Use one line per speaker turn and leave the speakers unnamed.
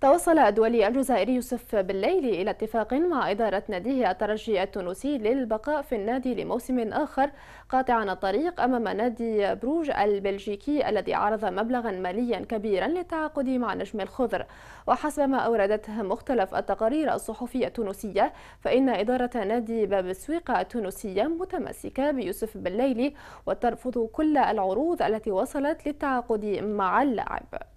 توصل الدولي الجزائري يوسف بالليل إلى اتفاق مع إدارة ناديه الترجي التونسي للبقاء في النادي لموسم آخر قاطعا الطريق أمام نادي بروج البلجيكي الذي عرض مبلغا ماليا كبيرا للتعاقد مع نجم الخضر وحسب ما أوردته مختلف التقارير الصحفية التونسية فإن إدارة نادي باب السويقة التونسية متمسكة بيوسف بالليل وترفض كل العروض التي وصلت للتعاقد مع اللاعب